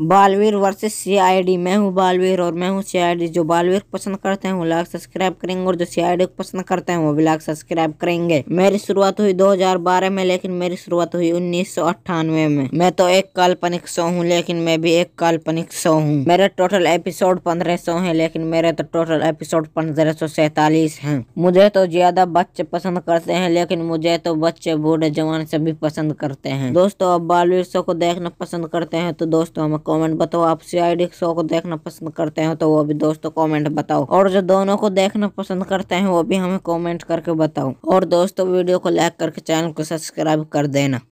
Baalveer versus CID मैं हूं बालवीर और मैं हूं सीआईडी जो बालवीर पसंद करते हैं वो लाइक सब्सक्राइब करेंगे और जो सीआईडी को पसंद करते हैं वो भी लाइक सब्सक्राइब करेंगे मेरी शुरुआत हुई 2012 में लेकिन मेरी शुरुआत हुई उन्नीस में मैं तो एक काल्पनिक शो हूँ लेकिन मैं भी एक काल्पनिक शो हूँ मेरे टोटल एपिसोड पंद्रह सौ है लेकिन मेरे तो टोटल एपिसोड पंद्रह सौ सैतालीस है मुझे तो ज्यादा बच्चे पसंद करते हैं लेकिन मुझे तो बच्चे बूढ़े जवान सभी पसंद करते हैं दोस्तों अब बालवीर शो को देखना पसंद करते हैं तो दोस्तों हमें कमेंट बताओ आप सीआईडी शो को देखना पसंद करते हैं तो वो भी दोस्तों कमेंट बताओ और जो दोनों को देखना पसंद करते हैं वो भी हमें कमेंट करके बताओ और दोस्तों वीडियो को लाइक करके चैनल को सब्सक्राइब कर देना